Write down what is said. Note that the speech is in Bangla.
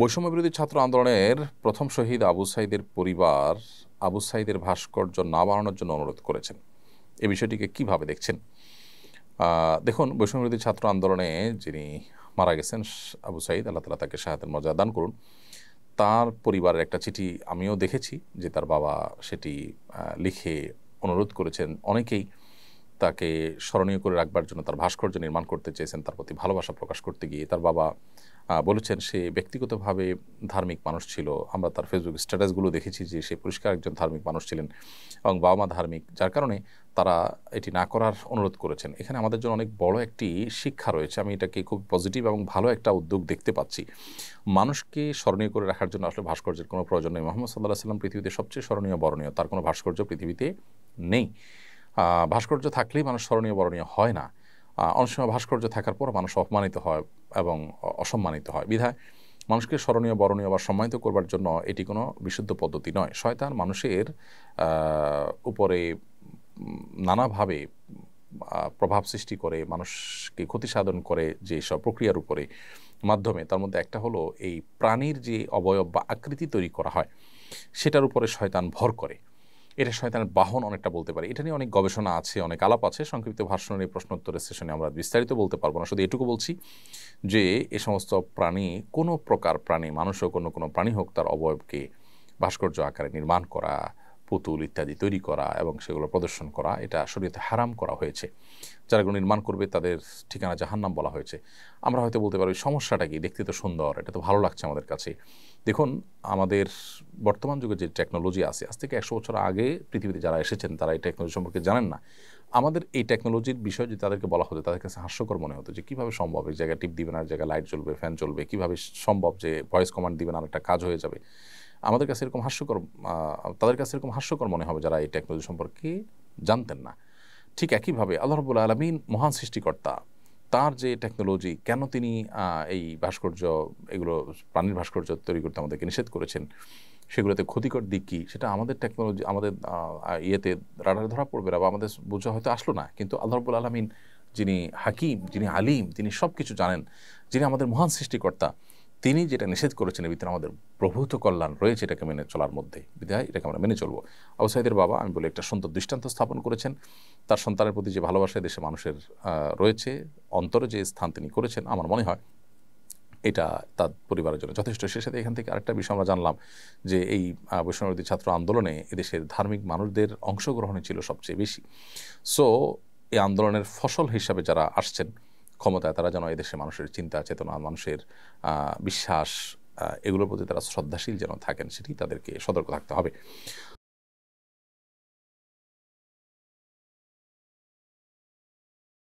বৈষম্য বিরোধী ছাত্র আন্দোলনের প্রথম শহীদ আবু সাইদের পরিবার আবু সাইদের ভাস্কর্য না বাড়ানোর জন্য অনুরোধ করেছেন এ বিষয়টিকে কিভাবে দেখছেন দেখুন বৈষম্য বিরোধী ছাত্র আন্দোলনে যিনি মারা গেছেন আবু সাইদ আল্লাহ তালা তাকে সাহায্যের মর্যাদা দান করুন তার পরিবারের একটা চিঠি আমিও দেখেছি যে তার বাবা সেটি লিখে অনুরোধ করেছেন অনেকেই তাকে স্মরণীয় করে রাখবার জন্য তার ভাস্কর্য নির্মাণ করতে চেয়েছেন তার প্রতি ভালোবাসা প্রকাশ করতে গিয়ে তার বাবা বলেছেন সে ব্যক্তিগতভাবে ধার্মিক মানুষ ছিল আমরা তার ফেসবুক স্ট্যাটাসগুলো দেখেছি যে সে পরিষ্কার একজন ধার্মিক মানুষ ছিলেন এবং বাবা মা ধার্মিক যার কারণে তারা এটি না করার অনুরোধ করেছেন এখানে আমাদের জন্য অনেক বড় একটি শিক্ষা রয়েছে আমি এটাকে খুব পজিটিভ এবং ভালো একটা উদ্যোগ দেখতে পাচ্ছি মানুষকে স্মরণীয় করে রাখার জন্য আসলে ভাস্কর্যের কোনো প্রয়োজন নেই মোহাম্মদ সাল্লাহ সাল্লাম পৃথিবীতে সবচেয়ে স্মরণীয় বরণীয় তার কোনো ভাস্কর্য পৃথিবীতে নেই ভাস্কর্য থাকলেই মানুষ স্মরণীয় বরণীয় হয় না অনেক সময় ভাস্কর্য থাকার পর মানুষ অপমানিত হয় এবং অসম্মানিত হয় বিধায় মানুষকে স্মরণীয় বরণীয় বা সম্মানিত করবার জন্য এটি কোনো বিশুদ্ধ পদ্ধতি নয় শয়তান মানুষের উপরে নানাভাবে প্রভাব সৃষ্টি করে মানুষকে ক্ষতি সাধন করে যে সব প্রক্রিয়ার উপরে মাধ্যমে তার মধ্যে একটা হলো এই প্রাণীর যে অবয়ব বা আকৃতি তৈরি করা হয় সেটার উপরে শয়তান ভর করে এটা শয়তানের বাহন অনেকটা বলতে পারে এটা নিয়ে অনেক গবেষণা আছে অনেক আলাপ আছে সংক্ষিপ্ত ভাষণের এই প্রশ্নোত্তরের সেশনে আমরা বিস্তারিত বলতে পারবো না শুধু এটুকু বলছি যে এ সমস্ত প্রাণী কোনো প্রকার প্রাণী মানুষ হোক অন্য কোনো প্রাণী হোক তার অবয়বকে ভাস্কর্য আকারে নির্মাণ করা পুতুল ইত্যাদি তৈরি করা এবং সেগুলো প্রদর্শন করা এটা শরীয়তে হারাম করা হয়েছে যারা নির্মাণ করবে তাদের ঠিকানা জাহান্নাম বলা হয়েছে আমরা হয়তো বলতে পারি সমস্যাটা কি দেখতে তো সুন্দর এটা তো ভালো লাগছে আমাদের কাছে দেখুন আমাদের বর্তমান যুগে যে টেকনোলজি আছে আজ থেকে একশো বছর আগে পৃথিবীতে যারা এসেছেন তারা এই টেকনোলজি সম্পর্কে জানেন না আমাদের এই টেকনোলজির বিষয় যদি তাদেরকে বলা হতো তাদের কাছে হাস্যকর মনে হতো যে কীভাবে সম্ভব এক জায়গায় টিপ না আর জায়গায় লাইট চলবে ফ্যান চলবে কীভাবে সম্ভব যে ভয়েস কমান্ড দিবে না একটা কাজ হয়ে যাবে আমাদের কাছে এরকম হাস্যকর তাদের কাছে এরকম হাস্যকর মনে হবে যারা এই টেকনোলজি সম্পর্কে জানতেন না ঠিক একইভাবে আল্লাহ রবুল আলমিন মহান সৃষ্টিকর্তা তার যে টেকনোলজি কেন তিনি এই ভাস্কর্য এগুলো প্রাণীর ভাস্কর্য তৈরি করতে আমাদেরকে নিষেধ করেছেন সেগুলোতে ক্ষতিকর দিক কী সেটা আমাদের টেকনোলজি আমাদের ইয়েতে রাডারে ধরা পড়বে বা আমাদের বোঝা হয়তো আসলো না কিন্তু আল্লাহ রবুল আলমিন যিনি হাকিম যিনি আলিম তিনি সব কিছু জানেন যিনি আমাদের মহান সৃষ্টিকর্তা তিনি যেটা নিষেধ করেছেন ভিতরে আমাদের প্রভূত কল্যাণ রয়েছে এটাকে মেনে চলার মধ্যে বিধায় এটাকে আমরা মেনে চলবো আবু সাইদের বাবা আমি বলি একটা সুন্দর দৃষ্টান্ত স্থাপন করেছেন তার সন্তানের প্রতি যে ভালোবাসা দেশে মানুষের রয়েছে অন্তরে যে স্থান তিনি করেছেন আমার মনে হয় এটা তার পরিবারের জন্য যথেষ্ট সে সাথে এখান থেকে আরেকটা বিষয় আমরা জানলাম যে এই বৈষ্ণবী ছাত্র আন্দোলনে এদেশের ধার্মিক মানুষদের অংশগ্রহণে ছিল সবচেয়ে বেশি সো এই আন্দোলনের ফসল হিসাবে যারা আসছেন ক্ষমতায় তারা যেন এদেশে মানুষের চিন্তা চেতনা মানুষের বিশ্বাস এগুলোর প্রতি তারা শ্রদ্ধাশীল যেন থাকেন সেটি তাদেরকে সতর্ক থাকতে হবে